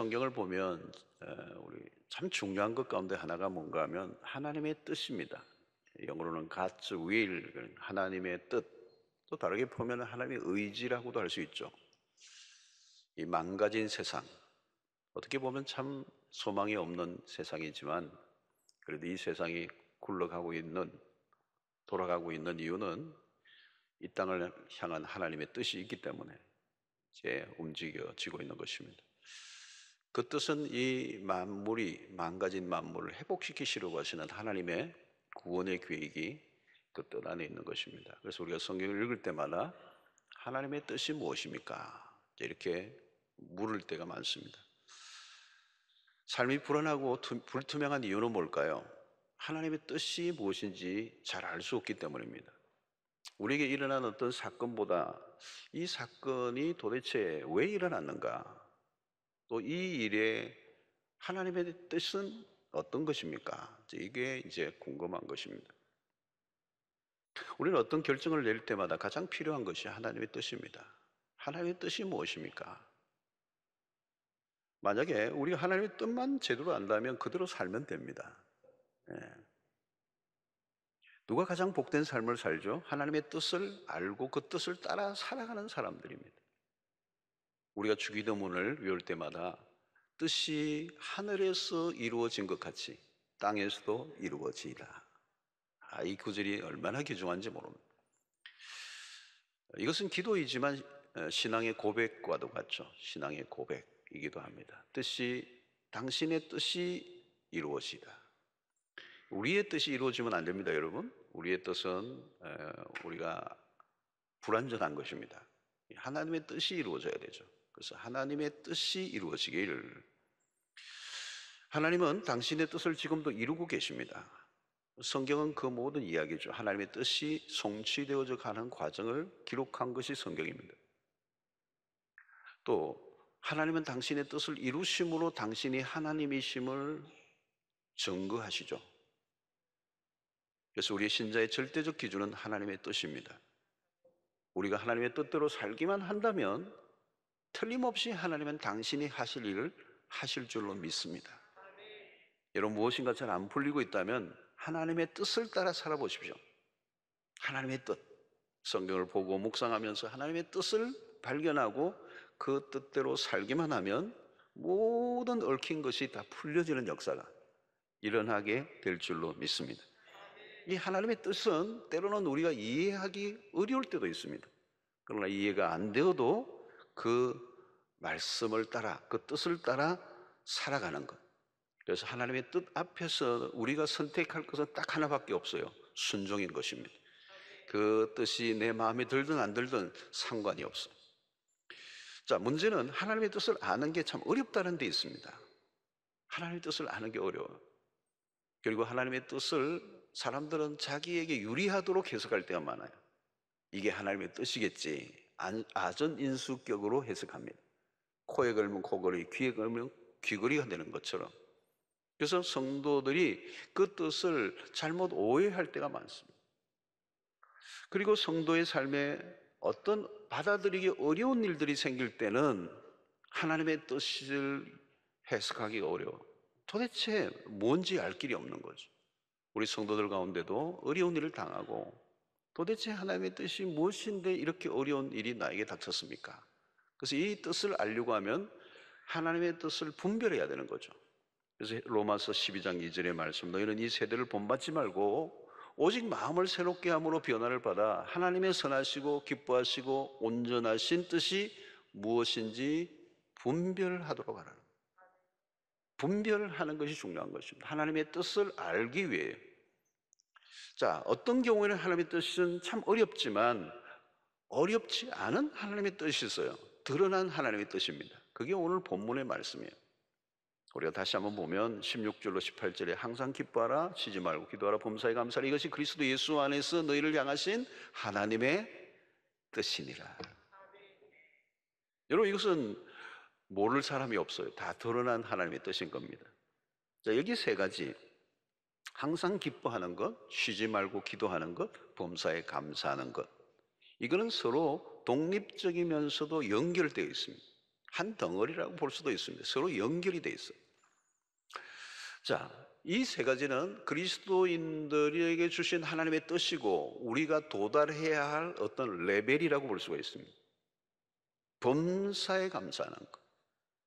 성경을 보면 어, 우리 참 중요한 것 가운데 하나가 뭔가 하면 하나님의 뜻입니다. 영어로는 God's will, 그러니까 하나님의 뜻. 또 다르게 보면 하나님의 의지라고도 할 수 있죠. 이 망가진 세상. 어떻게 보면 참 소망이 없는 세상이지만 그래도 이 세상이 굴러가고 있는, 돌아가고 있는 이유는 이 땅을 향한 하나님의 뜻이 있기 때문에 이제 움직여지고 있는 것입니다. 그 뜻은 이 만물이 망가진 만물을 회복시키시려고 하시는 하나님의 구원의 계획이 그 뜻 안에 있는 것입니다. 그래서 우리가 성경을 읽을 때마다 하나님의 뜻이 무엇입니까? 이렇게 물을 때가 많습니다. 삶이 불안하고 불투명한 이유는 뭘까요? 하나님의 뜻이 무엇인지 잘 알 수 없기 때문입니다. 우리에게 일어난 어떤 사건보다 이 사건이 도대체 왜 일어났는가? 또이 일에 하나님의 뜻은 어떤 것입니까? 이게 이제 궁금한 것입니다. 우리는 어떤 결정을 내릴 때마다 가장 필요한 것이 하나님의 뜻입니다. 하나님의 뜻이 무엇입니까? 만약에 우리가 하나님의 뜻만 제대로 안다면 그대로 살면 됩니다. 예. 누가 가장 복된 삶을 살죠? 하나님의 뜻을 알고 그 뜻을 따라 살아가는 사람들입니다. 우리가 주기도문을 외울 때마다 뜻이 하늘에서 이루어진 것 같이 땅에서도 이루어지이다. 아, 이 구절이 얼마나 귀중한지 모릅니다. 이것은 기도이지만 어, 신앙의 고백과도 같죠. 신앙의 고백이기도 합니다. 뜻이 당신의 뜻이 이루어지다. 우리의 뜻이 이루어지면 안 됩니다, 여러분. 우리의 뜻은 어, 우리가 불완전한 것입니다. 하나님의 뜻이 이루어져야 되죠. 그래서 하나님의 뜻이 이루어지길. 하나님은 당신의 뜻을 지금도 이루고 계십니다. 성경은 그 모든 이야기죠. 하나님의 뜻이 성취되어져 가는 과정을 기록한 것이 성경입니다. 또 하나님은 당신의 뜻을 이루심으로 당신이 하나님이심을 증거하시죠. 그래서 우리의 신자의 절대적 기준은 하나님의 뜻입니다. 우리가 하나님의 뜻대로 살기만 한다면 틀림없이 하나님은 당신이 하실 일을 하실 줄로 믿습니다. 여러분 무엇인가 잘 안 풀리고 있다면 하나님의 뜻을 따라 살아보십시오. 하나님의 뜻. 성경을 보고 묵상하면서 하나님의 뜻을 발견하고 그 뜻대로 살기만 하면 모든 얽힌 것이 다 풀려지는 역사가 일어나게 될 줄로 믿습니다. 이 하나님의 뜻은 때로는 우리가 이해하기 어려울 때도 있습니다. 그러나 이해가 안 되어도 그 말씀을 따라 그 뜻을 따라 살아가는 것. 그래서 하나님의 뜻 앞에서 우리가 선택할 것은 딱 하나밖에 없어요. 순종인 것입니다. 그 뜻이 내 마음에 들든 안 들든 상관이 없어. 자, 문제는 하나님의 뜻을 아는 게 참 어렵다는 데 있습니다. 하나님의 뜻을 아는 게 어려워요. 그리고 하나님의 뜻을 사람들은 자기에게 유리하도록 해석할 때가 많아요. 이게 하나님의 뜻이겠지. 아전 인수격으로 해석합니다. 코에 걸면 코걸이, 귀에 걸면 귀걸이가 되는 것처럼. 그래서 성도들이 그 뜻을 잘못 오해할 때가 많습니다. 그리고 성도의 삶에 어떤 받아들이기 어려운 일들이 생길 때는 하나님의 뜻을 해석하기가 어려워. 도대체 뭔지 알 길이 없는 거죠. 우리 성도들 가운데도 어려운 일을 당하고 도대체 하나님의 뜻이 무엇인데 이렇게 어려운 일이 나에게 닥쳤습니까? 그래서 이 뜻을 알려고 하면 하나님의 뜻을 분별해야 되는 거죠. 그래서 로마서 12장 2절의 말씀, 너희는 이 세대를 본받지 말고 오직 마음을 새롭게 함으로 변화를 받아 하나님의 선하시고 기뻐하시고 온전하신 뜻이 무엇인지 분별하도록 하라는 분별하는 것이 중요한 것입니다. 하나님의 뜻을 알기 위해 자, 어떤 경우에는 하나님의 뜻은 참 어렵지만 어렵지 않은 하나님의 뜻이 있어요. 드러난 하나님의 뜻입니다. 그게 오늘 본문의 말씀이에요. 우리가 다시 한번 보면 16절로 18절에 항상 기뻐하라 쉬지 말고 기도하라 범사에 감사라 이것이 그리스도 예수 안에서 너희를 향하신 하나님의 뜻이니라. 여러분 이것은 모를 사람이 없어요. 다 드러난 하나님의 뜻인 겁니다. 자, 여기 세 가지 항상 기뻐하는 것, 쉬지 말고 기도하는 것, 범사에 감사하는 것. 이거는 서로 독립적이면서도 연결되어 있습니다. 한 덩어리라고 볼 수도 있습니다. 서로 연결이 돼 있어요. 자, 이 세 가지는 그리스도인들에게 주신 하나님의 뜻이고 우리가 도달해야 할 어떤 레벨이라고 볼 수가 있습니다. 범사에 감사하는 것,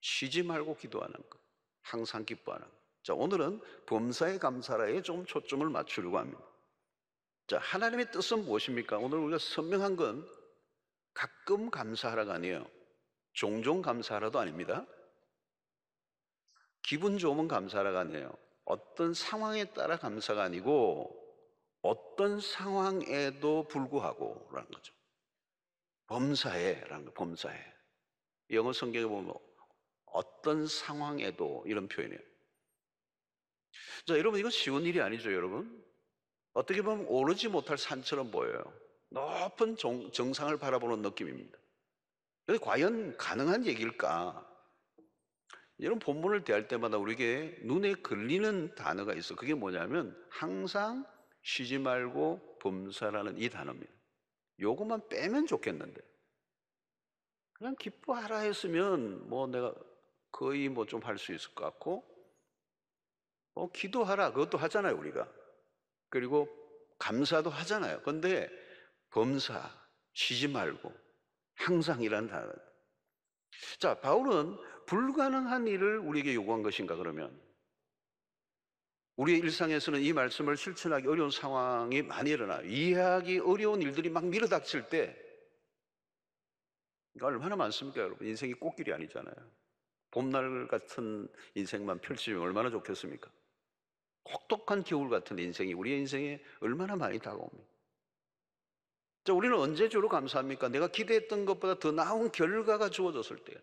쉬지 말고 기도하는 것, 항상 기뻐하는 것. 자, 오늘은 범사의 감사라에 좀 초점을 맞추려고 합니다. 자, 하나님의 뜻은 무엇입니까? 오늘 우리가 선명한 건 가끔 감사하라가 아니에요. 종종 감사하라도 아닙니다. 기분 좋으면 감사하라가 아니에요. 어떤 상황에 따라 감사가 아니고 어떤 상황에도 불구하고라는 거죠. 범사에라는 거, 범사에. 영어 성경에 보면 어떤 상황에도 이런 표현이에요. 자, 여러분, 이건 쉬운 일이 아니죠, 여러분? 어떻게 보면 오르지 못할 산처럼 보여요. 높은 정, 정상을 바라보는 느낌입니다. 이게 과연 가능한 얘기일까? 이런 본문을 대할 때마다 우리에게 눈에 걸리는 단어가 있어. 그게 뭐냐면 항상 쉬지 말고 범사라는 이 단어입니다. 요것만 빼면 좋겠는데. 그냥 기뻐하라 했으면 뭐 내가 거의 뭐 좀 할 수 있을 것 같고 어, 기도하라. 그것도 하잖아요, 우리가. 그리고 감사도 하잖아요. 근데 검사, 쉬지 말고 항상이라는 단어. 자, 바울은 불가능한 일을 우리에게 요구한 것인가 그러면 우리의 일상에서는 이 말씀을 실천하기 어려운 상황이 많이 일어나요. 이해하기 어려운 일들이 막 밀어닥칠 때 얼마나 많습니까, 여러분? 인생이 꽃길이 아니잖아요. 봄날 같은 인생만 펼치면 얼마나 좋겠습니까? 혹독한 겨울 같은 인생이 우리의 인생에 얼마나 많이 다가옵니까? 자, 우리는 언제 주로 감사합니까? 내가 기대했던 것보다 더 나은 결과가 주어졌을 때.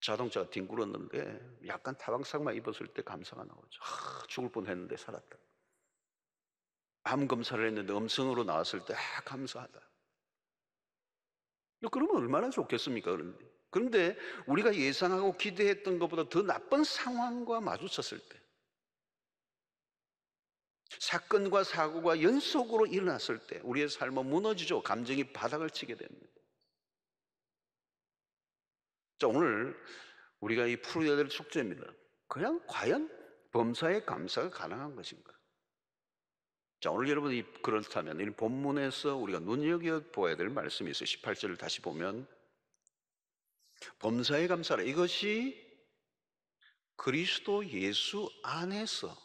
자동차가 뒹굴었는데 약간 타방상만 입었을 때 감사가 나오죠. 아, 죽을 뻔 했는데 살았다. 암 검사를 했는데 음성으로 나왔을 때 아, 감사하다. 그러면 얼마나 좋겠습니까? 그런데 그런데 우리가 예상하고 기대했던 것보다 더 나쁜 상황과 마주쳤을 때, 사건과 사고가 연속으로 일어났을 때 우리의 삶은 무너지죠. 감정이 바닥을 치게 됩니다. 자, 오늘 우리가 이 풀어야 될 숙제입니다. 그냥 과연 범사의 감사가 가능한 것인가? 자, 오늘 여러분이 그렇다면 이 본문에서 우리가 눈여겨보아야 될 말씀이 있어요. 18절을 다시 보면 범사에 감사라. 이것이 그리스도 예수 안에서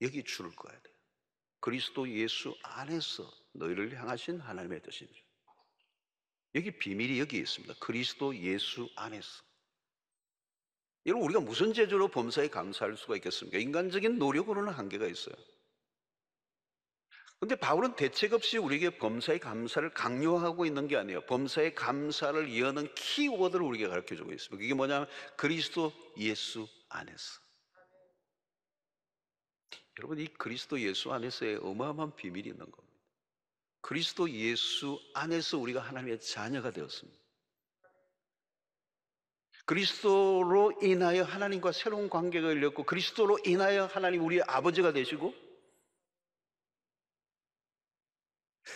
여기 줄을 거야 돼요. 그리스도 예수 안에서 너희를 향하신 하나님의 뜻입니다. 여기 비밀이 여기 있습니다. 그리스도 예수 안에서. 여러분, 우리가 무슨 제주로 범사에 감사할 수가 있겠습니까? 인간적인 노력으로는 한계가 있어요. 근데 바울은 대책 없이 우리에게 범사의 감사를 강요하고 있는 게 아니에요. 범사의 감사를 이어는 키워드를 우리에게 가르쳐 주고 있습니다. 이게 뭐냐면 그리스도 예수 안에서. 여러분, 이 그리스도 예수 안에서의 어마어마한 비밀이 있는 겁니다. 그리스도 예수 안에서 우리가 하나님의 자녀가 되었습니다. 그리스도로 인하여 하나님과 새로운 관계가 열렸고, 그리스도로 인하여 하나님 우리의 아버지가 되시고,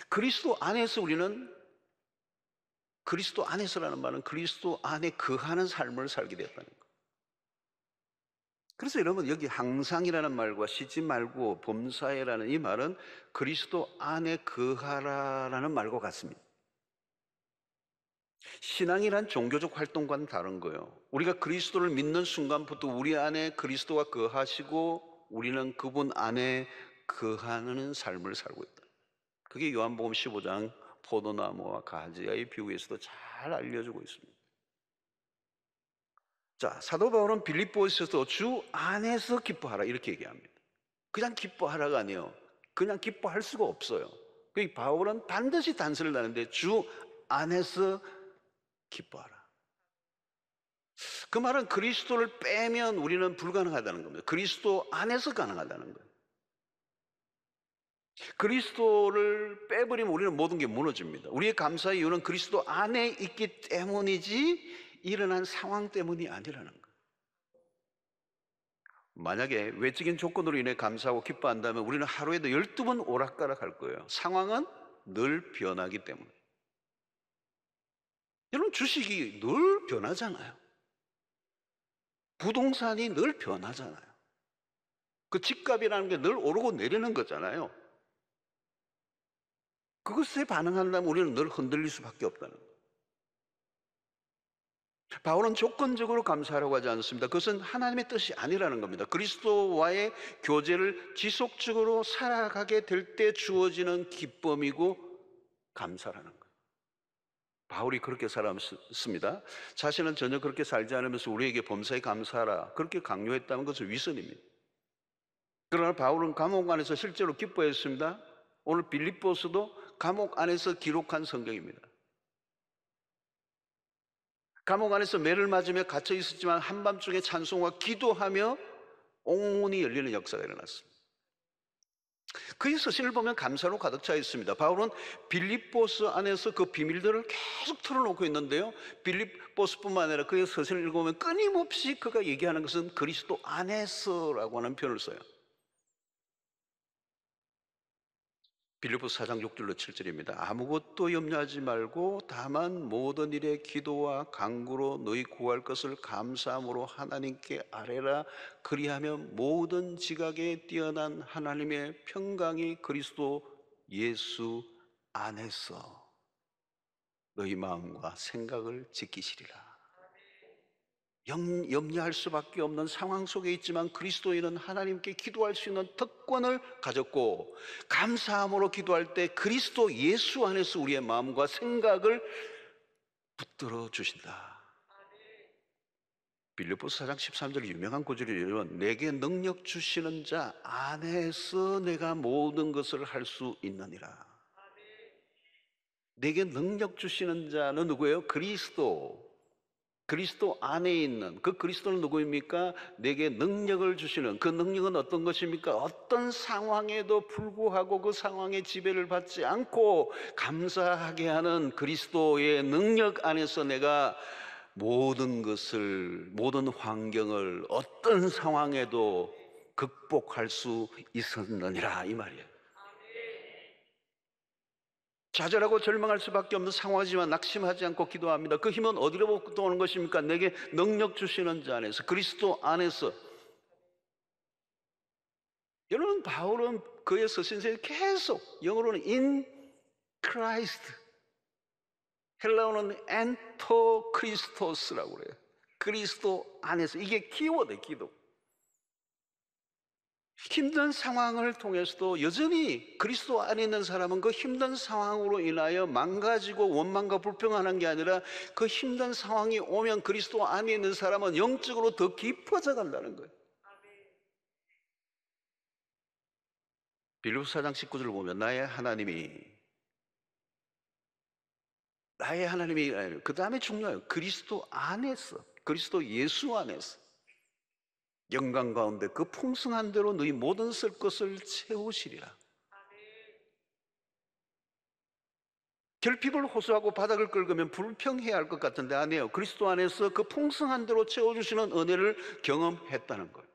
그리스도 안에서 우리는 그리스도 안에서라는 말은 그리스도 안에 거하는 삶을 살게 되었다는 거. 그래서 여러분 여기 항상이라는 말과 쉬지 말고 범사에라는 이 말은 그리스도 안에 거하라라는 말과 같습니다. 신앙이란 종교적 활동과는 다른 거예요. 우리가 그리스도를 믿는 순간부터 우리 안에 그리스도가 거하시고 우리는 그분 안에 거하는 삶을 살고 있다. 그게 요한복음 15장 포도나무와 가지의 비유에서도 잘 알려주고 있습니다. 자, 사도 바울은 빌립보에서도 주 안에서 기뻐하라 이렇게 얘기합니다. 그냥 기뻐하라가 아니에요. 그냥 기뻐할 수가 없어요. 그 바울은 반드시 단서를 나는데 주 안에서 기뻐하라. 그 말은 그리스도를 빼면 우리는 불가능하다는 겁니다. 그리스도 안에서 가능하다는 거예요. 그리스도를 빼버리면 우리는 모든 게 무너집니다. 우리의 감사의 이유는 그리스도 안에 있기 때문이지 일어난 상황 때문이 아니라는 거. 예요 만약에 외적인 조건으로 인해 감사하고 기뻐한다면 우리는 하루에도 12번 오락가락 할 거예요. 상황은 늘 변하기 때문에. 여러분, 주식이 늘 변하잖아요. 부동산이 늘 변하잖아요. 그 집값이라는 게 늘 오르고 내리는 거잖아요. 그것에 반응한다면 우리는 늘 흔들릴 수밖에 없다는 거예요. 바울은 조건적으로 감사하라고 하지 않습니다. 그것은 하나님의 뜻이 아니라는 겁니다. 그리스도와의 교제를 지속적으로 살아가게 될 때 주어지는 기쁨이고 감사라는 거예요. 바울이 그렇게 살았습니다. 자신은 전혀 그렇게 살지 않으면서 우리에게 범사에 감사하라. 그렇게 강요했다는 것은 위선입니다. 그러나 바울은 감옥 안에서 실제로 기뻐했습니다. 오늘 빌립보스도 감옥 안에서 기록한 성경입니다. 감옥 안에서 매를 맞으며 갇혀 있었지만 한밤중에 찬송과 기도하며 옥이 열리는 역사가 일어났습니다. 그의 서신을 보면 감사로 가득 차 있습니다. 바울은 빌립보스 안에서 그 비밀들을 계속 틀어놓고 있는데요. 빌립보스뿐만 아니라 그의 서신을 읽어보면 끊임없이 그가 얘기하는 것은 그리스도 안에서라고 하는 표현을 써요. 빌립보 사장 6절로 7절입니다. 아무것도 염려하지 말고 다만 모든 일에 기도와 간구로 너희 구할 것을 감사함으로 하나님께 아뢰라 그리하면 모든 지각에 뛰어난 하나님의 평강이 그리스도 예수 안에서 너희 마음과 생각을 지키시리라. 염려할 수밖에 없는 상황 속에 있지만 그리스도인은 하나님께 기도할 수 있는 특권을 가졌고 감사함으로 기도할 때 그리스도 예수 안에서 우리의 마음과 생각을 붙들어 주신다. 빌리포스 4장 13절의 유명한 구절이 여러 내게 능력 주시는 자 안에서 내가 모든 것을 할 수 있느니라. 내게 능력 주시는 자는 누구예요? 그리스도. 그리스도 안에 있는 그 그리스도는 누구입니까? 내게 능력을 주시는 그 능력은 어떤 것입니까? 어떤 상황에도 불구하고 그 상황의 지배를 받지 않고 감사하게 하는 그리스도의 능력 안에서 내가 모든 것을 모든 환경을 어떤 상황에도 극복할 수 있었느니라 이 말이에요. 좌절하고 절망할 수밖에 없는 상황이지만 낙심하지 않고 기도합니다. 그 힘은 어디로부터 오는 것입니까? 내게 능력 주시는 자 안에서 그리스도 안에서 여러분 바울은 그의 서신서에 계속 영어로는 in Christ 헬라어는 엔토 크리스토스라고 그래요. 그리스도 안에서 이게 키워드 기도. 힘든 상황을 통해서도 여전히 그리스도 안에 있는 사람은 그 힘든 상황으로 인하여 망가지고 원망과 불평하는 게 아니라 그 힘든 상황이 오면 그리스도 안에 있는 사람은 영적으로 더 깊어져 간다는 거예요. 빌립스 4장 19절을 보면 나의 하나님이 나의 하나님이 그 다음에 중요해요. 그리스도 안에서 그리스도 예수 안에서 영광 가운데 그 풍성한 대로 너희 모든 쓸 것을 채우시리라. 결핍을 호소하고 바닥을 긁으면 불평해야 할 것 같은데 아니에요. 그리스도 안에서 그 풍성한 대로 채워주시는 은혜를 경험했다는 거예요.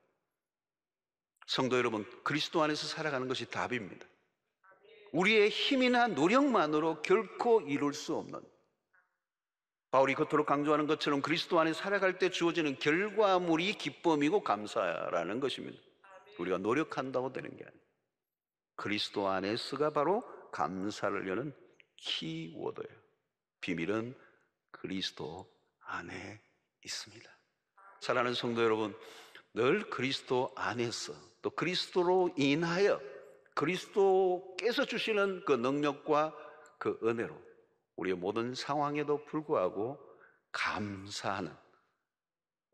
성도 여러분, 그리스도 안에서 살아가는 것이 답입니다. 우리의 힘이나 노력만으로 결코 이룰 수 없는 바울이 겉으로 강조하는 것처럼 그리스도 안에 살아갈 때 주어지는 결과물이 기쁨이고 감사라는 것입니다. 우리가 노력한다고 되는 게 아니에요. 그리스도 안에서가 바로 감사를 여는 키워드예요. 비밀은 그리스도 안에 있습니다. 사랑하는 성도 여러분, 늘 그리스도 안에서 또 그리스도로 인하여 그리스도께서 주시는 그 능력과 그 은혜로 우리의 모든 상황에도 불구하고 감사하는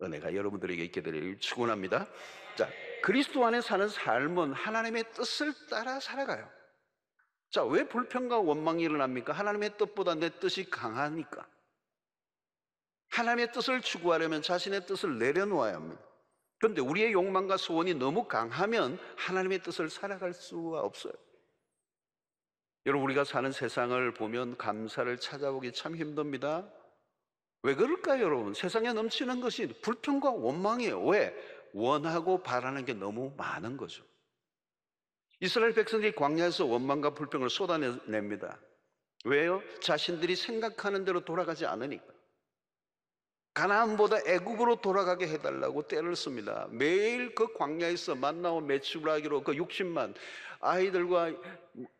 은혜가 여러분들에게 있게 되길 축원합니다. 자, 그리스도 안에 사는 삶은 하나님의 뜻을 따라 살아가요. 자, 왜 불평과 원망이 일어납니까? 하나님의 뜻보다 내 뜻이 강하니까. 하나님의 뜻을 추구하려면 자신의 뜻을 내려놓아야 합니다. 그런데 우리의 욕망과 소원이 너무 강하면 하나님의 뜻을 살아갈 수가 없어요. 여러분 우리가 사는 세상을 보면 감사를 찾아보기 참 힘듭니다. 왜 그럴까요, 여러분? 세상에 넘치는 것이 불평과 원망이에요. 왜? 원하고 바라는 게 너무 많은 거죠. 이스라엘 백성들이 광야에서 원망과 불평을 쏟아냅니다. 왜요? 자신들이 생각하는 대로 돌아가지 않으니까. 가나안보다 애국으로 돌아가게 해달라고 때를 씁니다. 매일 그 광야에서 만나고 매축을 하기로 그 60만 아이들과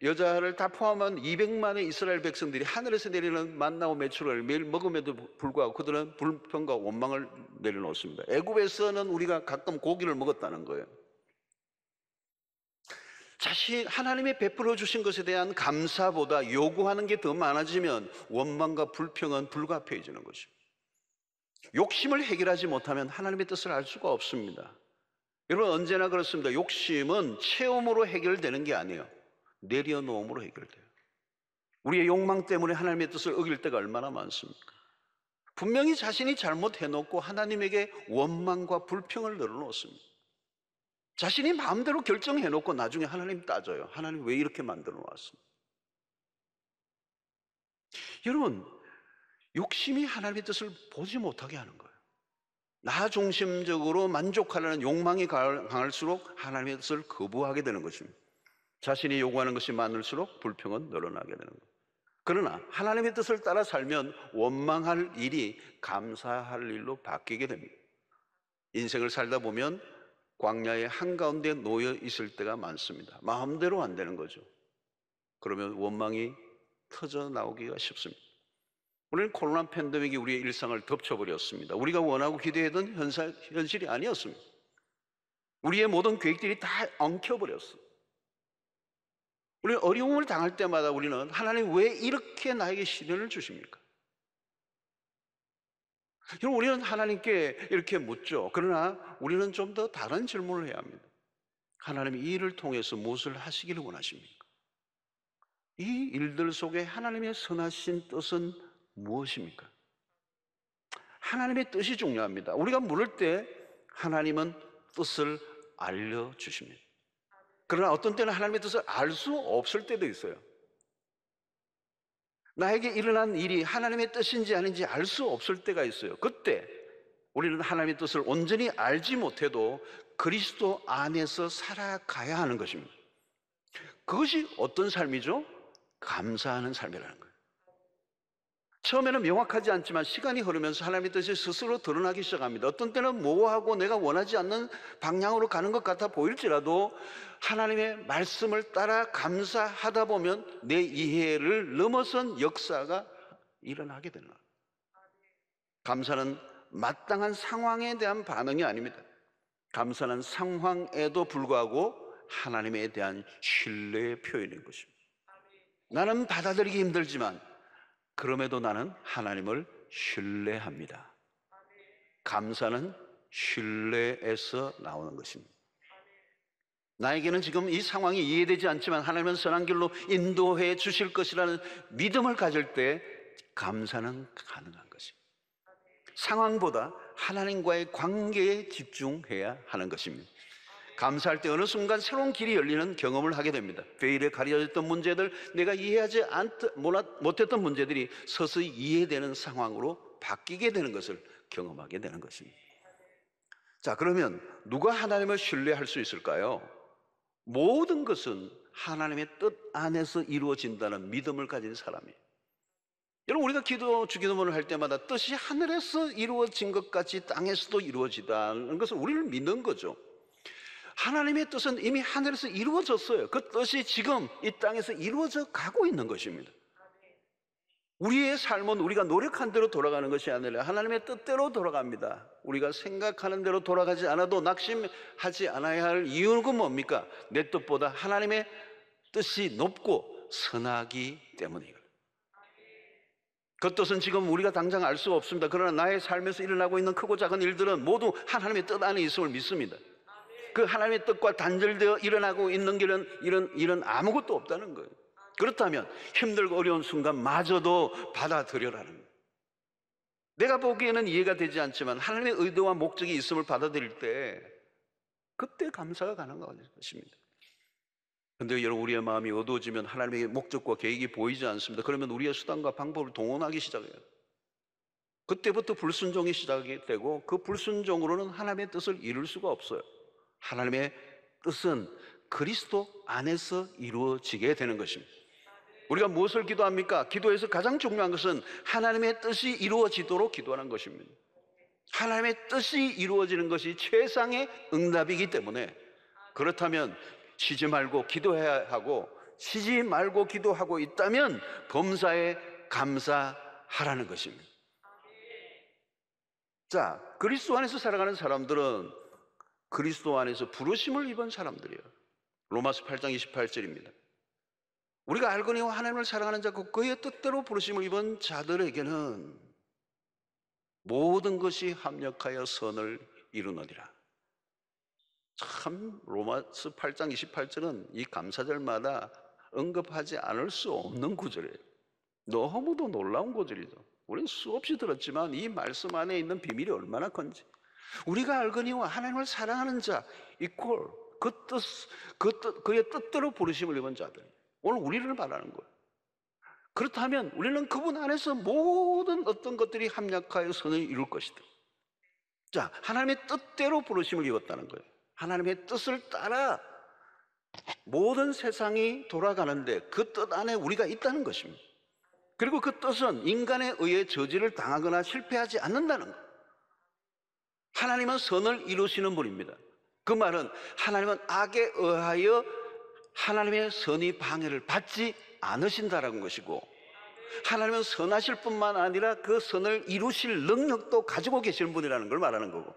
여자를 다 포함한 200만의 이스라엘 백성들이 하늘에서 내리는 만나고 매출을 매일 먹음에도 불구하고 그들은 불평과 원망을 내려놓습니다. 애굽에서는 우리가 가끔 고기를 먹었다는 거예요. 자신 하나님의 베풀어 주신 것에 대한 감사보다 요구하는 게 더 많아지면 원망과 불평은 불가피해지는 것입니다. 욕심을 해결하지 못하면 하나님의 뜻을 알 수가 없습니다. 여러분 언제나 그렇습니다. 욕심은 체험으로 해결되는 게 아니에요. 내려놓음으로 해결돼요. 우리의 욕망 때문에 하나님의 뜻을 어길 때가 얼마나 많습니까? 분명히 자신이 잘못해놓고 하나님에게 원망과 불평을 늘어놓습니다. 자신이 마음대로 결정해놓고 나중에 하나님 따져요. 하나님 왜 이렇게 만들어 놓았습니까 여러분, 욕심이 하나님의 뜻을 보지 못하게 하는 거예요. 나 중심적으로 만족하려는 욕망이 강할수록 하나님의 뜻을 거부하게 되는 것입니다. 자신이 요구하는 것이 많을수록 불평은 늘어나게 되는 거예요. 그러나 하나님의 뜻을 따라 살면 원망할 일이 감사할 일로 바뀌게 됩니다. 인생을 살다 보면 광야의 한가운데 놓여 있을 때가 많습니다. 마음대로 안 되는 거죠. 그러면 원망이 터져 나오기가 쉽습니다. 오늘 코로나 팬데믹이 우리의 일상을 덮쳐버렸습니다. 우리가 원하고 기대했던 현사, 현실이 아니었습니다. 우리의 모든 계획들이 다엉켜버렸습니다 우리 어려움을 당할 때마다 우리는 하나님 왜 이렇게 나에게 시련을 주십니까? 여러분, 우리는 하나님께 이렇게 묻죠. 그러나 우리는 좀 더 다른 질문을 해야 합니다. 하나님이 이 일을 통해서 무엇을 하시기를 원하십니까? 이 일들 속에 하나님의 선하신 뜻은 무엇입니까? 하나님의 뜻이 중요합니다. 우리가 물을 때 하나님은 뜻을 알려주십니다. 그러나 어떤 때는 하나님의 뜻을 알 수 없을 때도 있어요. 나에게 일어난 일이 하나님의 뜻인지 아닌지 알 수 없을 때가 있어요. 그때 우리는 하나님의 뜻을 온전히 알지 못해도 그리스도 안에서 살아가야 하는 것입니다. 그것이 어떤 삶이죠? 감사하는 삶이라는 거예요. 처음에는 명확하지 않지만 시간이 흐르면서 하나님의 뜻이 스스로 드러나기 시작합니다. 어떤 때는 모호하고 내가 원하지 않는 방향으로 가는 것 같아 보일지라도 하나님의 말씀을 따라 감사하다 보면 내 이해를 넘어선 역사가 일어나게 되는 거예요. 감사는 마땅한 상황에 대한 반응이 아닙니다. 감사는 상황에도 불구하고 하나님에 대한 신뢰의 표현인 것입니다. 나는 받아들이기 힘들지만 그럼에도 나는 하나님을 신뢰합니다. 감사는 신뢰에서 나오는 것입니다. 나에게는 지금 이 상황이 이해되지 않지만 하나님은 선한 길로 인도해 주실 것이라는 믿음을 가질 때 감사는 가능한 것입니다. 상황보다 하나님과의 관계에 집중해야 하는 것입니다. 감사할 때 어느 순간 새로운 길이 열리는 경험을 하게 됩니다. 베일에 가려졌던 문제들, 내가 이해하지 못했던 문제들이 서서히 이해되는 상황으로 바뀌게 되는 것을 경험하게 되는 것입니다. 자, 그러면 누가 하나님을 신뢰할 수 있을까요? 모든 것은 하나님의 뜻 안에서 이루어진다는 믿음을 가진 사람이 여러분 우리가 기도 주기도문을 할 때마다 뜻이 하늘에서 이루어진 것 같이 땅에서도 이루어지다는 것을 우리를 믿는 거죠. 하나님의 뜻은 이미 하늘에서 이루어졌어요. 그 뜻이 지금 이 땅에서 이루어져 가고 있는 것입니다. 우리의 삶은 우리가 노력한 대로 돌아가는 것이 아니라 하나님의 뜻대로 돌아갑니다. 우리가 생각하는 대로 돌아가지 않아도 낙심하지 않아야 할 이유는 뭡니까? 내 뜻보다 하나님의 뜻이 높고 선하기 때문이에요. 그 뜻은 지금 우리가 당장 알 수 없습니다. 그러나 나의 삶에서 일어나고 있는 크고 작은 일들은 모두 하나님의 뜻 안에 있음을 믿습니다. 그 하나님의 뜻과 단절되어 일어나고 있는 길은 이런 이런 아무것도 없다는 거예요. 그렇다면 힘들고 어려운 순간 마저도 받아들여라는 거예요. 내가 보기에는 이해가 되지 않지만 하나님의 의도와 목적이 있음을 받아들일 때 그때 감사가 가능한 것입니다. 근데 여러분 우리의 마음이 어두워지면 하나님의 목적과 계획이 보이지 않습니다. 그러면 우리의 수단과 방법을 동원하기 시작해요. 그때부터 불순종이 시작이 되고 그 불순종으로는 하나님의 뜻을 이룰 수가 없어요. 하나님의 뜻은 그리스도 안에서 이루어지게 되는 것입니다. 우리가 무엇을 기도합니까? 기도에서 가장 중요한 것은 하나님의 뜻이 이루어지도록 기도하는 것입니다. 하나님의 뜻이 이루어지는 것이 최상의 응답이기 때문에 그렇다면 쉬지 말고 기도해야 하고 쉬지 말고 기도하고 있다면 범사에 감사하라는 것입니다. 자, 그리스도 안에서 살아가는 사람들은 그리스도 안에서 부르심을 입은 사람들이에요. 로마서 8장 28절입니다. 우리가 알고니와 하나님을 사랑하는 자고 그, 그의 뜻대로 부르심을 입은 자들에게는 모든 것이 합력하여 선을 이루느니라. 참 로마서 8장 28절은 이 감사절마다 언급하지 않을 수 없는 구절이에요. 너무도 놀라운 구절이죠. 우리는 수없이 들었지만 이 말씀 안에 있는 비밀이 얼마나 큰지. 우리가 알거니와 하나님을 사랑하는 자 이퀄 그 뜻, 그 뜻, 그의 뜻대로 부르심을 입은 자들. 오늘 우리를 말하는 거예요. 그렇다면 우리는 그분 안에서 모든 어떤 것들이 합력하여 선을 이룰 것이다. 자, 하나님의 뜻대로 부르심을 입었다는 거예요. 하나님의 뜻을 따라 모든 세상이 돌아가는데 그 뜻 안에 우리가 있다는 것입니다. 그리고 그 뜻은 인간에 의해 저지를 당하거나 실패하지 않는다는 것. 하나님은 선을 이루시는 분입니다. 그 말은 하나님은 악에 의하여 하나님의 선의 방해를 받지 않으신다라는 것이고 하나님은 선하실 뿐만 아니라 그 선을 이루실 능력도 가지고 계시는 분이라는 걸 말하는 거고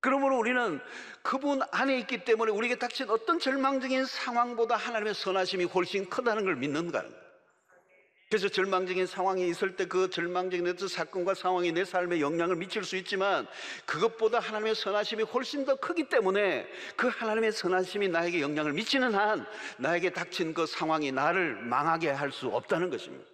그러므로 우리는 그분 안에 있기 때문에 우리에게 닥친 어떤 절망적인 상황보다 하나님의 선하심이 훨씬 크다는 걸 믿는다는 거예요. 그래서 절망적인 상황이 있을 때 그 절망적인 어떤 사건과 상황이 내 삶에 영향을 미칠 수 있지만 그것보다 하나님의 선하심이 훨씬 더 크기 때문에 그 하나님의 선하심이 나에게 영향을 미치는 한 나에게 닥친 그 상황이 나를 망하게 할 수 없다는 것입니다.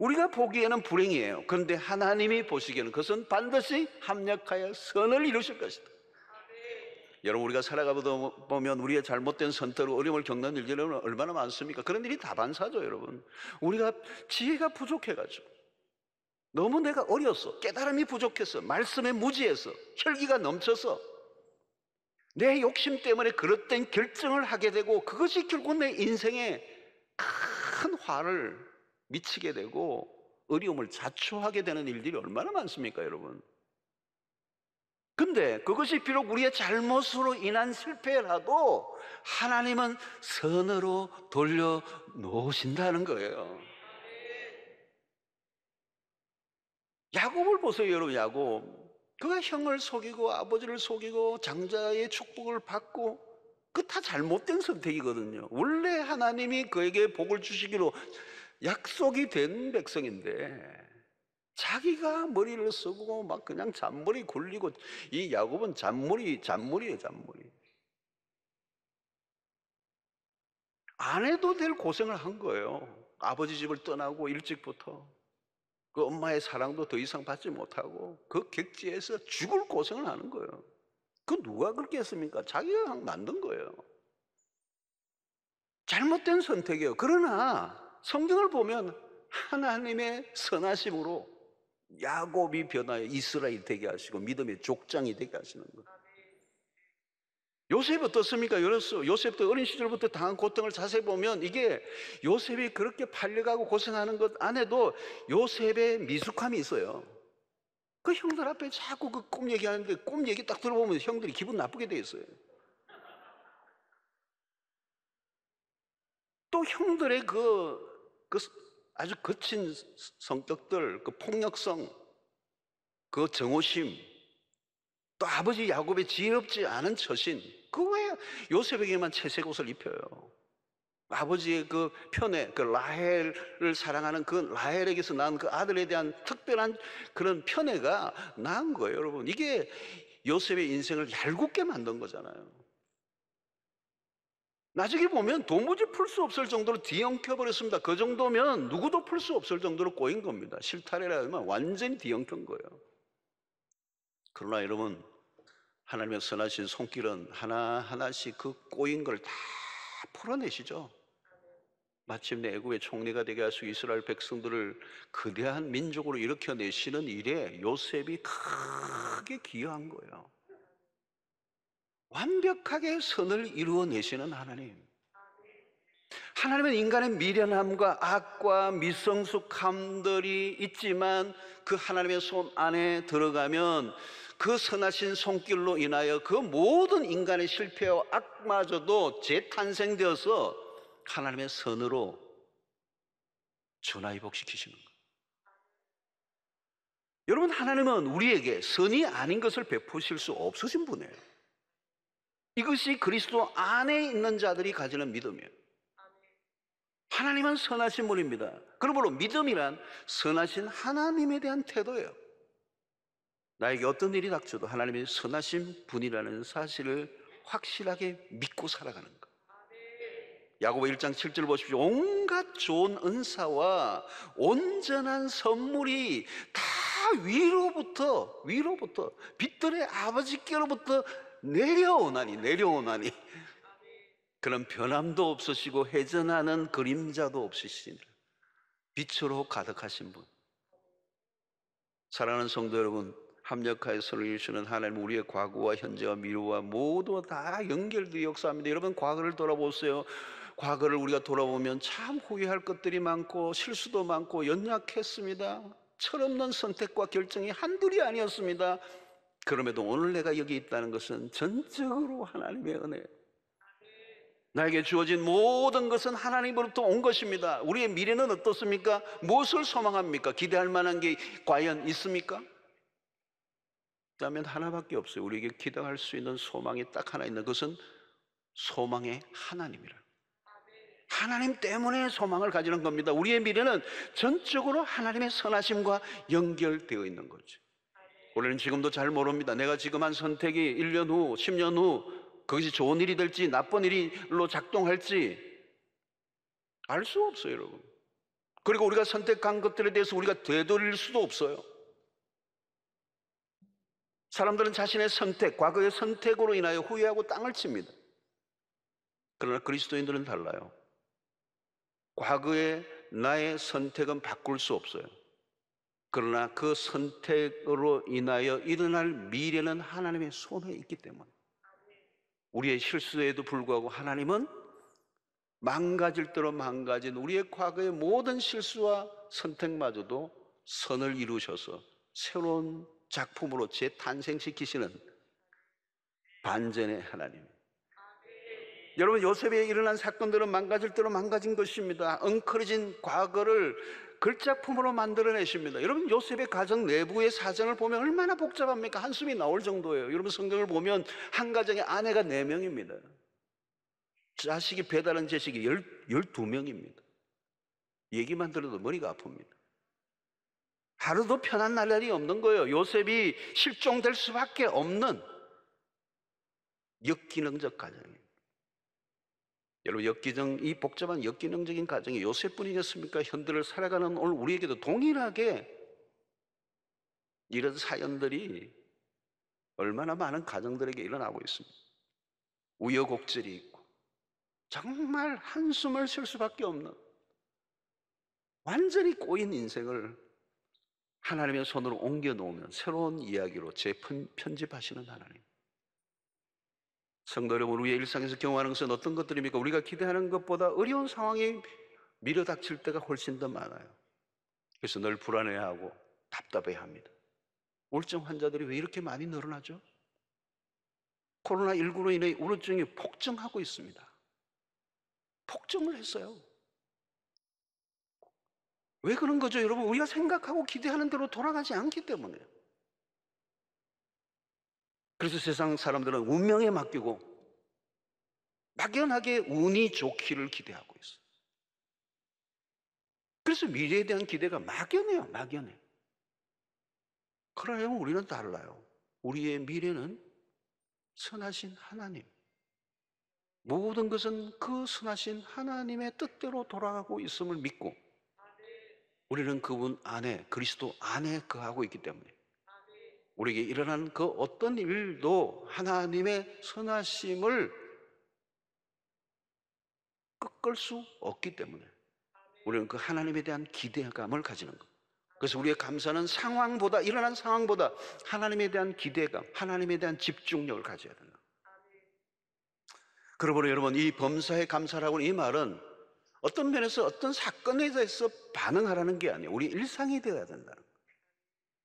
우리가 보기에는 불행이에요. 그런데 하나님이 보시기에는 그것은 반드시 합력하여 선을 이루실 것이다. 여러분 우리가 살아가다 보면 우리의 잘못된 선택으로 어려움을 겪는 일들이 얼마나 많습니까? 그런 일이 다반사죠, 여러분. 우리가 지혜가 부족해가지고 너무 내가 어려서 깨달음이 부족해서 말씀에 무지해서 혈기가 넘쳐서 내 욕심 때문에 그릇된 결정을 하게 되고 그것이 결국 내 인생에 큰 화를 미치게 되고 어려움을 자초하게 되는 일들이 얼마나 많습니까, 여러분? 근데 그것이 비록 우리의 잘못으로 인한 실패라도 하나님은 선으로 돌려 놓으신다는 거예요. 야곱을 보세요, 여러분. 야곱. 그가 형을 속이고 아버지를 속이고 장자의 축복을 받고 그 다 잘못된 선택이거든요. 원래 하나님이 그에게 복을 주시기로 약속이 된 백성인데 자기가 머리를 쓰고 막 그냥 잔머리 굴리고 이 야곱은 잔머리 잔머리에 잔머리 안 해도 될 고생을 한 거예요 아버지 집을 떠나고 일찍부터 그 엄마의 사랑도 더 이상 받지 못하고 그 객지에서 죽을 고생을 하는 거예요 그 누가 그렇게 했습니까? 자기가 만든 거예요 잘못된 선택이에요 그러나 성경을 보면 하나님의 선하심으로 야곱이 변하여 이스라엘 되게 하시고 믿음의 족장이 되게 하시는 것. 요셉 어떻습니까? 요셉도 어린 시절부터 당한 고통을 자세히 보면 이게 요셉이 그렇게 팔려가고 고생하는 것 안에도 요셉의 미숙함이 있어요. 그 형들 앞에 자꾸 그 꿈 얘기하는데 꿈 얘기 딱 들어보면 형들이 기분 나쁘게 돼 있어요. 또 형들의 그, 그 아주 거친 성격들, 그 폭력성, 그 정오심, 또 아버지 야곱의 지혜롭지 않은 처신, 그왜 요셉에게만 채색 옷을 입혀요? 아버지의 그 편에 그 라헬을 사랑하는 그 라헬에게서 낳은 그 아들에 대한 특별한 그런 편애가 난 거예요, 여러분. 이게 요셉의 인생을 얄궂게 만든 거잖아요. 나중에 보면 도무지 풀 수 없을 정도로 뒤엉켜버렸습니다. 그 정도면 누구도 풀 수 없을 정도로 꼬인 겁니다. 실타래라 면 완전히 뒤엉킨 거예요. 그러나 여러분, 하나님의 선하신 손길은 하나하나씩 그 꼬인 걸 다 풀어내시죠. 마침내 애굽의 총리가 되게 하시고 이스라엘 백성들을 거대한 민족으로 일으켜내시는 일에 요셉이 크게 기여한 거예요. 완벽하게 선을 이루어내시는 하나님. 하나님은 인간의 미련함과 악과 미성숙함들이 있지만 그 하나님의 손 안에 들어가면 그 선하신 손길로 인하여 그 모든 인간의 실패와 악마저도 재탄생되어서 하나님의 선으로 전화위복시키시는 거예요. 여러분, 하나님은 우리에게 선이 아닌 것을 베푸실 수 없으신 분이에요. 이것이 그리스도 안에 있는 자들이 가지는 믿음이에요. 하나님은 선하신 분입니다. 그러므로 믿음이란 선하신 하나님에 대한 태도예요. 나에게 어떤 일이 닥쳐도 하나님이 선하신 분이라는 사실을 확실하게 믿고 살아가는 것. 야고보 1장 7절 보십시오. 온갖 좋은 은사와 온전한 선물이 다 위로부터 위로부터 빛들의 아버지께로부터 내려오나니 내려오나니 그런 변함도 없으시고 회전하는 그림자도 없으시니라 빛으로 가득하신 분 사랑하는 성도 여러분 합력하여 서로 이루시는 하나님 우리의 과거와 현재와 미래와 모두 다 연결되어 역사합니다 여러분 과거를 돌아보세요 과거를 우리가 돌아보면 참 후회할 것들이 많고 실수도 많고 연약했습니다 철없는 선택과 결정이 한둘이 아니었습니다 그럼에도 오늘 내가 여기 있다는 것은 전적으로 하나님의 은혜예요. 나에게 주어진 모든 것은 하나님으로부터 온 것입니다. 우리의 미래는 어떻습니까? 무엇을 소망합니까? 기대할 만한 게 과연 있습니까? 있다면 하나밖에 없어요. 우리에게 기대할 수 있는 소망이 딱 하나 있는 것은 소망의 하나님이라. 하나님 때문에 소망을 가지는 겁니다. 우리의 미래는 전적으로 하나님의 선하심과 연결되어 있는 거죠. 우리는 지금도 잘 모릅니다. 내가 지금 한 선택이 1년 후, 10년 후, 그것이 좋은 일이 될지, 나쁜 일로 작동할지, 알 수 없어요, 여러분. 그리고 우리가 선택한 것들에 대해서 우리가 되돌릴 수도 없어요. 사람들은 자신의 선택, 과거의 선택으로 인하여 후회하고 땅을 칩니다. 그러나 그리스도인들은 달라요. 과거의 나의 선택은 바꿀 수 없어요. 그러나 그 선택으로 인하여 일어날 미래는 하나님의 손에 있기 때문에 우리의 실수에도 불구하고 하나님은 망가질대로 망가진 우리의 과거의 모든 실수와 선택마저도 선을 이루셔서 새로운 작품으로 재탄생시키시는 반전의 하나님. 여러분 요셉에 일어난 사건들은 망가질 대로 망가진 것입니다. 엉클어진 과거를 글작품으로 만들어내십니다. 여러분 요셉의 가정 내부의 사정을 보면 얼마나 복잡합니까? 한숨이 나올 정도예요. 여러분 성경을 보면 한 가정에 아내가 4명입니다. 자식이 배달한 자식이 12명입니다. 얘기만 들어도 머리가 아픕니다. 하루도 편한 날이 없는 거예요. 요셉이 실종될 수밖에 없는 역기능적 가정입니다. 여러분 역기정 이 복잡한 역기능적인 가정이 요셉뿐이겠습니까 현대를 살아가는 오늘 우리에게도 동일하게 이런 사연들이 얼마나 많은 가정들에게 일어나고 있습니다. 우여곡절이 있고 정말 한숨을 쉴 수밖에 없는 완전히 꼬인 인생을 하나님의 손으로 옮겨 놓으면 새로운 이야기로 재편집하시는 하나님. 성도 여러분, 우리의 일상에서 경험하는 것은 어떤 것들입니까? 우리가 기대하는 것보다 어려운 상황이 밀어닥칠 때가 훨씬 더 많아요. 그래서 늘 불안해하고 답답해합니다. 우울증 환자들이 왜 이렇게 많이 늘어나죠? 코로나19로 인해 우울증이 폭증하고 있습니다. 폭증을 했어요. 왜 그런 거죠? 여러분, 우리가 생각하고 기대하는 대로 돌아가지 않기 때문에요. 그래서 세상 사람들은 운명에 맡기고 막연하게 운이 좋기를 기대하고 있어요. 그래서 미래에 대한 기대가 막연해요, 막연해. 그러려면 우리는 달라요. 우리의 미래는 선하신 하나님. 모든 것은 그 선하신 하나님의 뜻대로 돌아가고 있음을 믿고 우리는 그분 안에, 그리스도 안에 그하고 있기 때문에 우리에게 일어난 그 어떤 일도 하나님의 선하심을 꺾을 수 없기 때문에 우리는 그 하나님에 대한 기대감을 가지는 것. 그래서 우리의 감사는 상황보다 일어난 상황보다 하나님에 대한 기대감, 하나님에 대한 집중력을 가져야 된다. 그러므로 여러분 이 범사의 감사라고 이 말은 어떤 면에서 어떤 사건에 대해서 반응하라는 게 아니에요. 우리 일상이 되어야 된다는 거예요.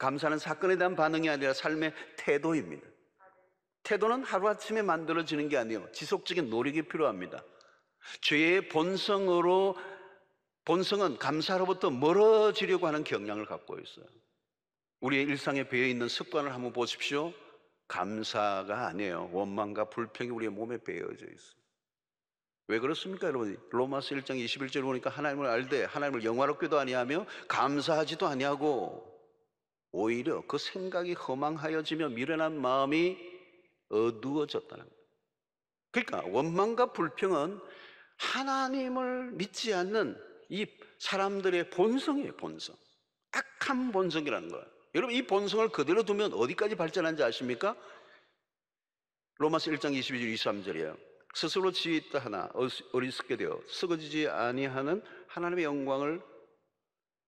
감사는 사건에 대한 반응이 아니라 삶의 태도입니다. 태도는 하루아침에 만들어지는 게 아니에요. 지속적인 노력이 필요합니다. 죄의 본성으로, 본성은 감사로부터 멀어지려고 하는 경향을 갖고 있어요. 우리의 일상에 배어 있는 습관을 한번 보십시오. 감사가 아니에요. 원망과 불평이 우리의 몸에 배어져 있어요. 왜 그렇습니까, 여러분? 로마서 1장 21절 보니까 하나님을 알되 하나님을 영화롭게도 아니하며 감사하지도 아니하고 오히려 그 생각이 허망하여지며 미련한 마음이 어두워졌다는 거예요. 그러니까 원망과 불평은 하나님을 믿지 않는 이 사람들의 본성이에요, 본성. 악한 본성이라는 거예요. 여러분, 이 본성을 그대로 두면 어디까지 발전한지 아십니까? 로마서 1장 22절, 23절이에요. 스스로 지있다 하나, 어리석게 되어 썩어지지 아니하는 하나님의 영광을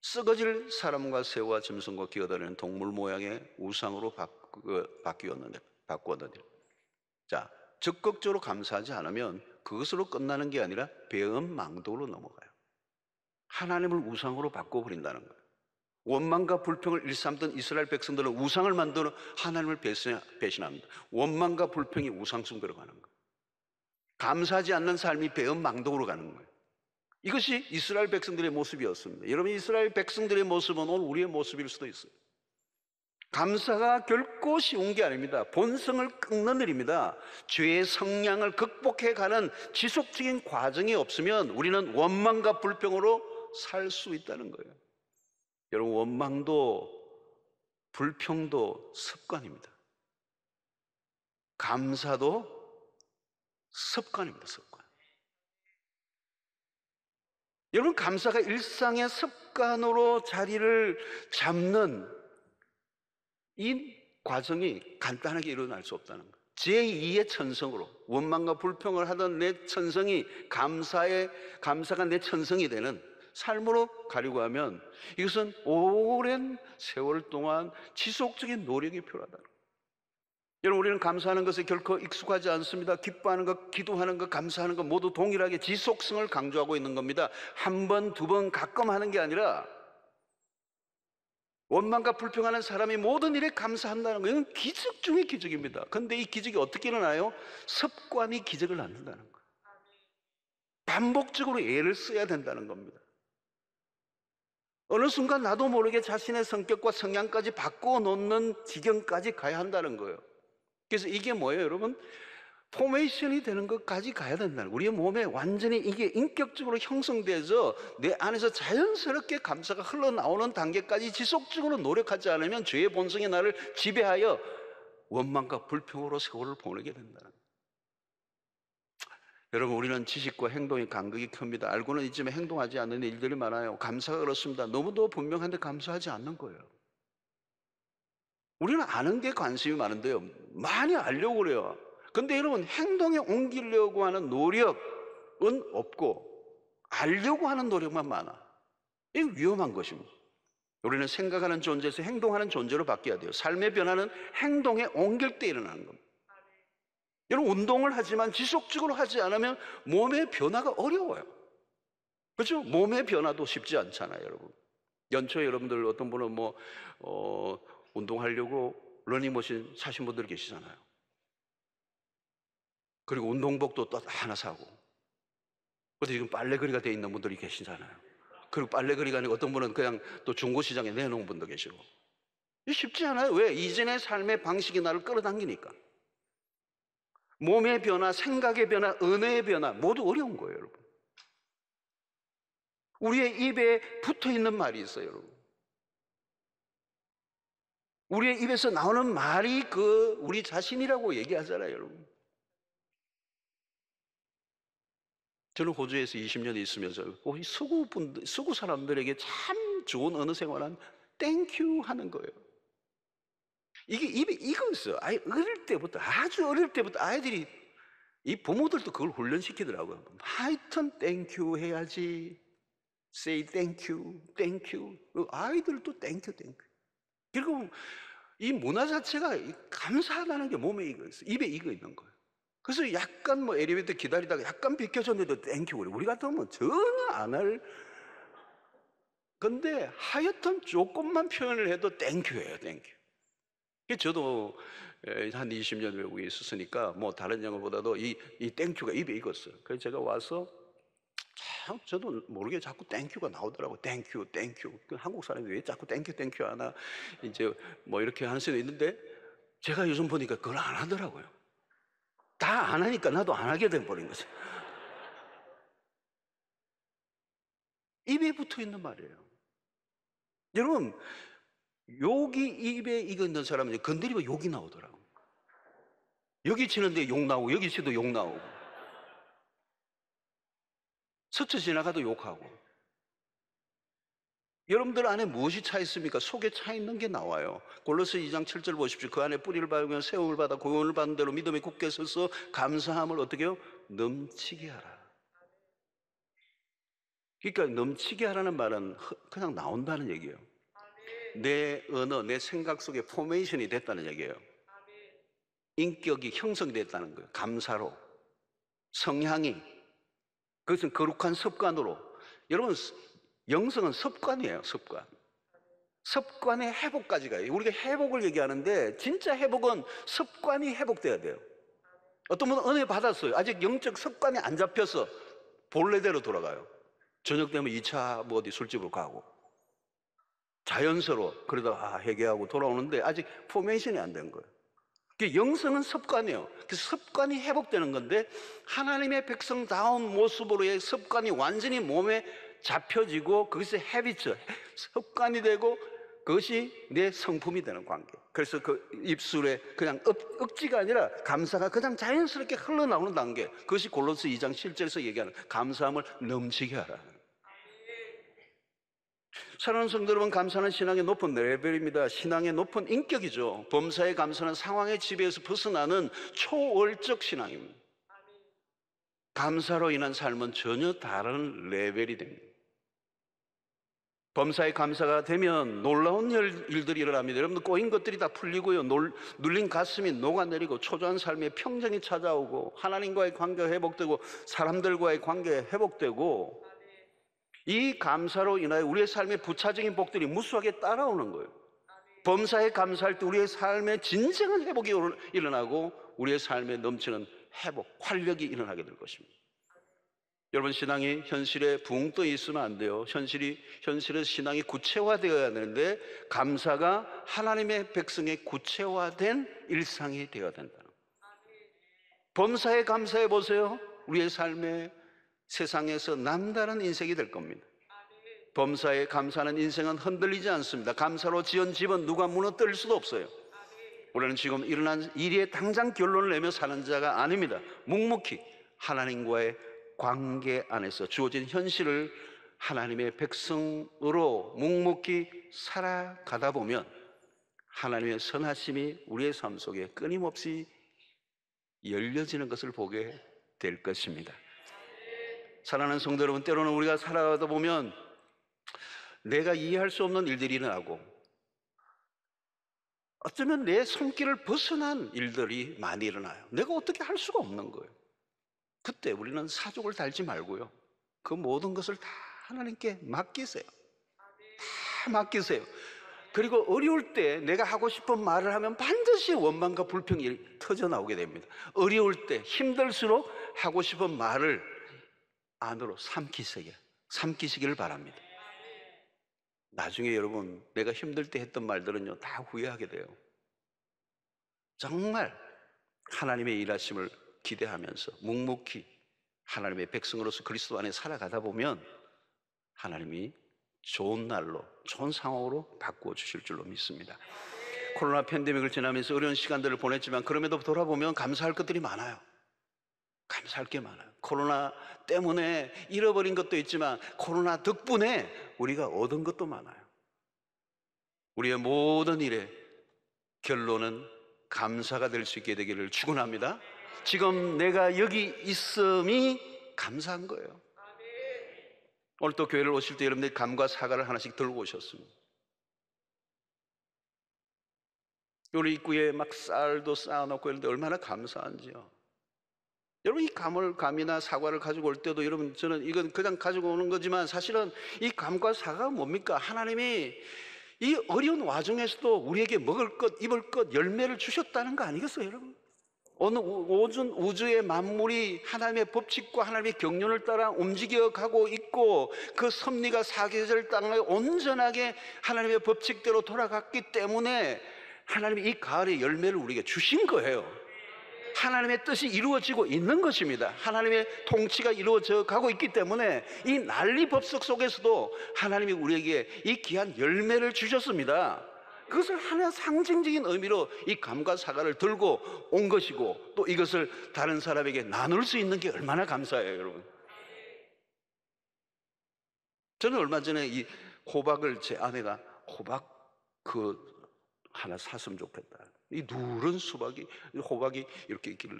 썩어질 사람과 새와 짐승과 기어다니는 동물 모양의 우상으로 그, 바뀌었는데, 바꾸었는데. 자, 적극적으로 감사하지 않으면 그것으로 끝나는 게 아니라 배음망도로 넘어가요. 하나님을 우상으로 바꿔버린다는 거예요. 원망과 불평을 일삼던 이스라엘 백성들은 우상을 만들어 하나님을 배신합니다. 원망과 불평이 우상숭배로 가는 거예요. 감사하지 않는 삶이 배은망덕로 가는 거예요. 이것이 이스라엘 백성들의 모습이었습니다. 여러분, 이스라엘 백성들의 모습은 오늘 우리의 모습일 수도 있어요. 감사가 결코 쉬운 게 아닙니다. 본성을 끊는 일입니다. 죄의 성향을 극복해 가는 지속적인 과정이 없으면 우리는 원망과 불평으로 살 수 있다는 거예요. 여러분, 원망도 불평도 습관입니다. 감사도 습관입니다, 습관. 여러분 감사가 일상의 습관으로 자리를 잡는 이 과정이 간단하게 일어날 수 없다는 거 제2의 천성으로 원망과 불평을 하던 내 천성이 감사의 감사가 내 천성이 되는 삶으로 가려고 하면 이것은 오랜 세월 동안 지속적인 노력이 필요하다는 거예요. 여러분 우리는 감사하는 것에 결코 익숙하지 않습니다. 기뻐하는 것, 기도하는 것, 감사하는 것 모두 동일하게 지속성을 강조하고 있는 겁니다. 한 번, 두 번, 가끔 하는 게 아니라 원망과 불평하는 사람이 모든 일에 감사한다는 것은 기적 중의 기적입니다. 그런데 이 기적이 어떻게 일어나요? 습관이 기적을 낳는다는 거예요. 반복적으로 애를 써야 된다는 겁니다. 어느 순간 나도 모르게 자신의 성격과 성향까지 바꿔 놓는 지경까지 가야 한다는 거예요. 그래서 이게 뭐예요, 여러분? 포메이션이 되는 것까지 가야 된다는 우리 몸에 완전히 이게 인격적으로 형성돼서 내 안에서 자연스럽게 감사가 흘러나오는 단계까지 지속적으로 노력하지 않으면 죄의 본성이 나를 지배하여 원망과 불평으로 세월을 보내게 된다는 여러분 우리는 지식과 행동의 간극이 큽니다 알고는 있지만 행동하지 않는 일들이 많아요 감사가 그렇습니다 너무도 분명한데 감사하지 않는 거예요 우리는 아는 게 관심이 많은데요. 많이 알려고 그래요. 근데 여러분, 행동에 옮기려고 하는 노력은 없고, 알려고 하는 노력만 많아. 이 위험한 것입니다. 우리는 생각하는 존재에서 행동하는 존재로 바뀌어야 돼요. 삶의 변화는 행동에 옮길 때 일어나는 겁니다. 여러분, 운동을 하지만 지속적으로 하지 않으면 몸의 변화가 어려워요. 그렇죠? 몸의 변화도 쉽지 않잖아요, 여러분. 연초에 여러분들 어떤 분은 뭐, 어, 운동하려고 러닝머신 사신 분들 계시잖아요. 그리고 운동복도 또 하나 사고. 그런데 지금 빨래거리가 되어 있는 분들이 계시잖아요. 그리고 빨래거리가 아니고 어떤 분은 그냥 또 중고시장에 내놓은 분도 계시고. 쉽지 않아요. 왜? 이전의 삶의 방식이 나를 끌어당기니까. 몸의 변화, 생각의 변화, 은혜의 변화, 모두 어려운 거예요, 여러분. 우리의 입에 붙어 있는 말이 있어요, 여러분. 우리의 입에서 나오는 말이 그 우리 자신이라고 얘기하잖아요, 여러분. 저는 호주에서 20년 있으면서 우구 분, 서구 사람들에게 참 좋은 언어 생활한 땡큐 하는 거예요. 이게 입에 익었어. 아이 어릴 때부터 아주 어릴 때부터 아이들이 이 부모들도 그걸 훈련시키더라고요. 하여튼 땡큐 해야지. say thank you, thank you. 그 아이들도 땡큐 땡큐. 결국 이 문화 자체가 감사하다는 게 몸에 익어 있어. 입에 익어 있는 거예요. 그래서 약간 뭐 엘리베이터 기다리다가 약간 비켜줬는데도 땡큐 그래. 우리 같으면 뭐 전혀 안 할. 근데 하여튼 조금만 표현을 해도 땡큐예요, 땡큐. 저도 한 20년 외국에 있었으니까 뭐 다른 영어보다도 이, 이 땡큐가 입에 익었어요. 그래서 제가 와서 참 저도 모르게 자꾸 땡큐가 나오더라고 땡큐 땡큐 한국 사람이 왜 자꾸 땡큐 땡큐 하나 이제 뭐 이렇게 하는 수도 있는데 제가 요즘 보니까 그걸 안 하더라고요 다 안 하니까 나도 안 하게 돼버린 거죠 입에 붙어있는 말이에요 여러분 욕이 입에 익는 사람은 건드리면 욕이 나오더라고 요 여기 치는데 욕 나오고 여기 치도 욕 나오고 스쳐 지나가도 욕하고. 여러분들 안에 무엇이 차 있습니까? 속에 차 있는 게 나와요. 골로스 2장 7절 보십시오. 그 안에 뿌리를 박으면 세움을 받아 고용을 받는 대로 믿음이 굳게 서서 감사함을 어떻게 요 넘치게 하라. 그러니까 넘치게 하라는 말은 그냥 나온다는 얘기예요. 내 언어, 내 생각 속에 포메이션이 됐다는 얘기예요. 인격이 형성됐다는 거예요. 감사로. 성향이 그것은 거룩한 습관으로. 여러분, 영성은 습관이에요, 습관. 습관의 회복까지 가요. 우리가 회복을 얘기하는데, 진짜 회복은 습관이 회복돼야 돼요. 어떤 분은 은혜 받았어요. 아직 영적 습관이 안 잡혀서 본래대로 돌아가요. 저녁 되면 2차 뭐 어디 술집으로 가고. 자연스러워. 그러다 아, 회개하고 돌아오는데 아직 포메이션이 안 된 거예요. 그 영성은 습관이에요. 그 습관이 회복되는 건데 하나님의 백성다운 모습으로의 습관이 완전히 몸에 잡혀지고 그것이 헤비처 습관이 되고 그것이 내 성품이 되는 관계. 그래서 그 입술에 그냥 억, 지가 아니라 감사가 그냥 자연스럽게 흘러나오는 단계. 그것이 골로스 2장 7절에서 얘기하는 감사함을 넘치게 하라. 사랑하는 성도 여러분, 감사는 신앙의 높은 레벨입니다. 신앙의 높은 인격이죠. 범사의 감사는 상황의 지배에서 벗어나는 초월적 신앙입니다. 감사로 인한 삶은 전혀 다른 레벨이 됩니다. 범사의 감사가 되면 놀라운 일들이 일어납니다. 여러분들 꼬인 것들이 다 풀리고요. 놀, 눌린 가슴이 녹아내리고 초조한 삶에 평정이 찾아오고 하나님과의 관계가 회복되고 사람들과의 관계가 회복되고 이 감사로 인하여 우리의 삶의 부차적인 복들이 무수하게 따라오는 거예요. 범사에 감사할 때 우리의 삶에 진정한 회복이 일어나고 우리의 삶에 넘치는 회복, 활력이 일어나게 될 것입니다. 여러분 신앙이 현실에 붕 떠 있으면 안 돼요. 현실이 현실의 신앙이 구체화되어야 되는데 감사가 하나님의 백성의 구체화된 일상이 되어야 된다. 범사에 감사해 보세요. 우리의 삶에 세상에서 남다른 인생이 될 겁니다. 아, 네. 범사에 감사하는 인생은 흔들리지 않습니다. 감사로 지은 집은 누가 무너뜨릴 수도 없어요. 아, 네. 우리는 지금 일어난 일에 당장 결론을 내며 사는 자가 아닙니다. 묵묵히 하나님과의 관계 안에서 주어진 현실을 하나님의 백성으로 묵묵히 살아가다 보면 하나님의 선하심이 우리의 삶 속에 끊임없이 열려지는 것을 보게 될 것입니다. 사랑하는 성도 여러분, 때로는 우리가 살아가다 보면 내가 이해할 수 없는 일들이 일어나고 어쩌면 내 손길을 벗어난 일들이 많이 일어나요. 내가 어떻게 할 수가 없는 거예요. 그때 우리는 사족을 달지 말고요. 그 모든 것을 다 하나님께 맡기세요. 다 맡기세요. 그리고 어려울 때 내가 하고 싶은 말을 하면 반드시 원망과 불평이 터져 나오게 됩니다. 어려울 때 힘들수록 하고 싶은 말을 안으로 삼키시길, 삼키시기를 바랍니다. 나중에 여러분, 내가 힘들 때 했던 말들은요, 다 후회하게 돼요. 정말 하나님의 일하심을 기대하면서 묵묵히 하나님의 백성으로서 그리스도 안에 살아가다 보면 하나님이 좋은 날로, 좋은 상황으로 바꾸어 주실 줄로 믿습니다. 코로나 팬데믹을 지나면서 어려운 시간들을 보냈지만 그럼에도 돌아보면 감사할 것들이 많아요. 감사할 게 많아요. 코로나 때문에 잃어버린 것도 있지만 코로나 덕분에 우리가 얻은 것도 많아요. 우리의 모든 일에 결론은 감사가 될 수 있게 되기를 축원합니다. 지금 내가 여기 있음이 감사한 거예요. 오늘 또 교회를 오실 때 여러분들 감과 사과를 하나씩 들고 오셨습니다. 우리 입구에 막 쌀도 쌓아놓고 이런데 얼마나 감사한지요. 여러분 이 감을 감이나 사과를 가지고 올 때도 여러분 저는 이건 그냥 가지고 오는 거지만 사실은 이 감과 사과가 뭡니까? 하나님이 이 어려운 와중에서도 우리에게 먹을 것, 입을 것, 열매를 주셨다는 거 아니겠어요, 여러분? 어느 오준 우주의 만물이 하나님의 법칙과 하나님의 경륜을 따라 움직여 가고 있고 그 섭리가 사계절 땅을 온전하게 하나님의 법칙대로 돌아갔기 때문에 하나님이 이 가을의 열매를 우리에게 주신 거예요. 하나님의 뜻이 이루어지고 있는 것입니다. 하나님의 통치가 이루어져 가고 있기 때문에 이 난리 법석 속에서도 하나님이 우리에게 이 귀한 열매를 주셨습니다. 그것을 하나의 상징적인 의미로 이 감과 사과를 들고 온 것이고 또 이것을 다른 사람에게 나눌 수 있는 게 얼마나 감사해요, 여러분. 저는 얼마 전에 이 호박을 제 아내가 호박 그 하나 샀으면 좋겠다. 이 누런 수박이, 호박이 이렇게 있길래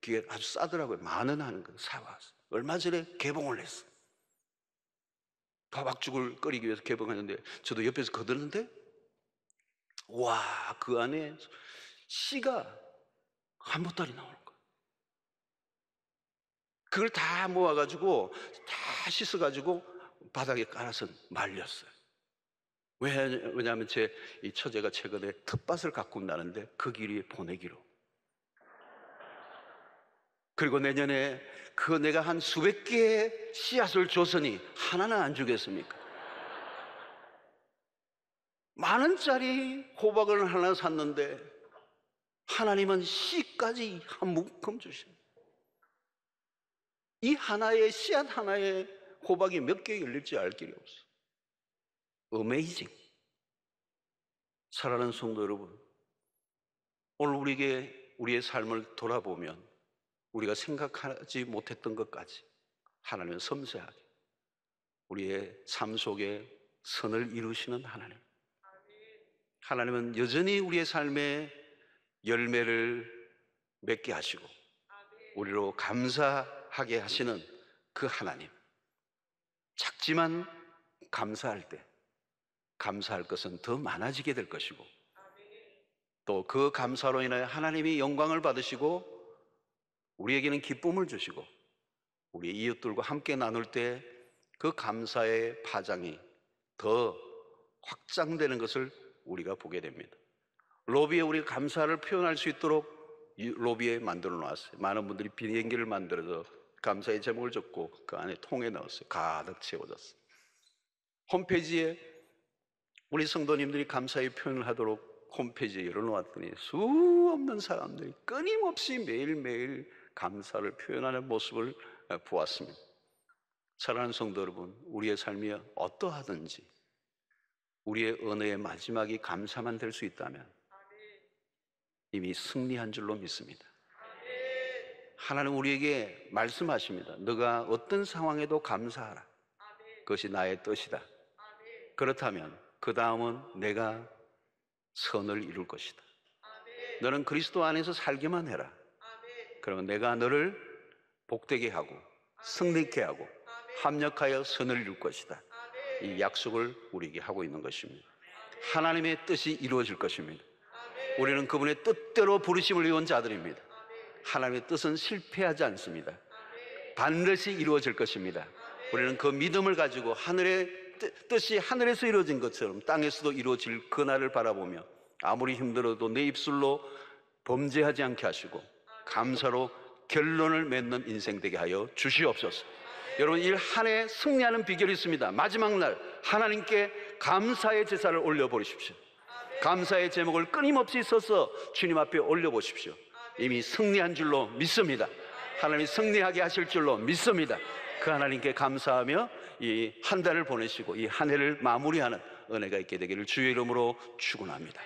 그게 아주 싸더라고요. 만 원 하는 거 사와서. 얼마 전에 개봉을 했어. 호박죽을 끓이기 위해서 개봉했는데 저도 옆에서 거들는데 와, 그 안에 씨가 한 보따리 나오는 그걸 다 모아가지고 다 씻어가지고 바닥에 깔아서 말렸어요. 왜, 냐하면제 이 처제가 최근에 텃밭을 가꾼다는데 그 길이 보내기로. 그리고 내년에 그 내가 한 수백 개의 씨앗을 줬으니 하나는 안 주겠습니까? 만 원짜리 호박을 하나 샀는데 하나님은 씨까지 한 묶음 주십니다. 이 하나의 씨앗 하나의 호박이 몇 개 열릴지 알 길이 없어. 어메이징. 사랑하는 성도 여러분, 오늘 우리에게 우리의 삶을 돌아보면 우리가 생각하지 못했던 것까지 하나님은 섬세하게 우리의 삶 속에 선을 이루시는 하나님. 하나님은 여전히 우리의 삶에 열매를 맺게 하시고 우리로 감사하게 하시는 그 하나님. 작지만 감사할 때 감사할 것은 더 많아지게 될 것이고 또 그 감사로 인하여 하나님이 영광을 받으시고 우리에게는 기쁨을 주시고 우리 이웃들과 함께 나눌 때 그 감사의 파장이 더 확장되는 것을 우리가 보게 됩니다. 로비에 우리 감사를 표현할 수 있도록 로비에 만들어 놨어요. 많은 분들이 비행기를 만들어서 감사의 제목을 적고 그 안에 통에 넣었어요. 가득 채워졌어요. 홈페이지에 우리 성도님들이 감사의 표현을 하도록 홈페이지에 열어놓았더니 수없는 사람들이 끊임없이 매일매일 감사를 표현하는 모습을 어, 보았습니다. 사랑하는 성도 여러분, 우리의 삶이 어떠하든지 우리의 은혜의 마지막이 감사만 될 수 있다면 이미 승리한 줄로 믿습니다. 하나님 우리에게 말씀하십니다. 너가 어떤 상황에도 감사하라. 그것이 나의 뜻이다. 그렇다면 그 다음은 내가 선을 이룰 것이다. 너는 그리스도 안에서 살기만 해라. 그러면 내가 너를 복되게 하고 승리케 하고 합력하여 선을 이룰 것이다. 이 약속을 우리에게 하고 있는 것입니다. 하나님의 뜻이 이루어질 것입니다. 우리는 그분의 뜻대로 부르심을 이은 자들입니다. 하나님의 뜻은 실패하지 않습니다. 반드시 이루어질 것입니다. 우리는 그 믿음을 가지고 하늘의 뜻이 하늘에서 이루어진 것처럼 땅에서도 이루어질 그날을 바라보며 아무리 힘들어도 내 입술로 범죄하지 않게 하시고 감사로 결론을 맺는 인생 되게 하여 주시옵소서. 여러분 일한해 승리하는 비결이 있습니다. 마지막 날 하나님께 감사의 제사를 올려버리십시오. 감사의 제목을 끊임없이 써서 주님 앞에 올려보십시오. 이미 승리한 줄로 믿습니다. 하나님이 승리하게 하실 줄로 믿습니다. 그 하나님께 감사하며 이한 달을 보내시고 이 한 해를 마무리하는 은혜가 있게 되기를 주의 이름으로 축원합니다.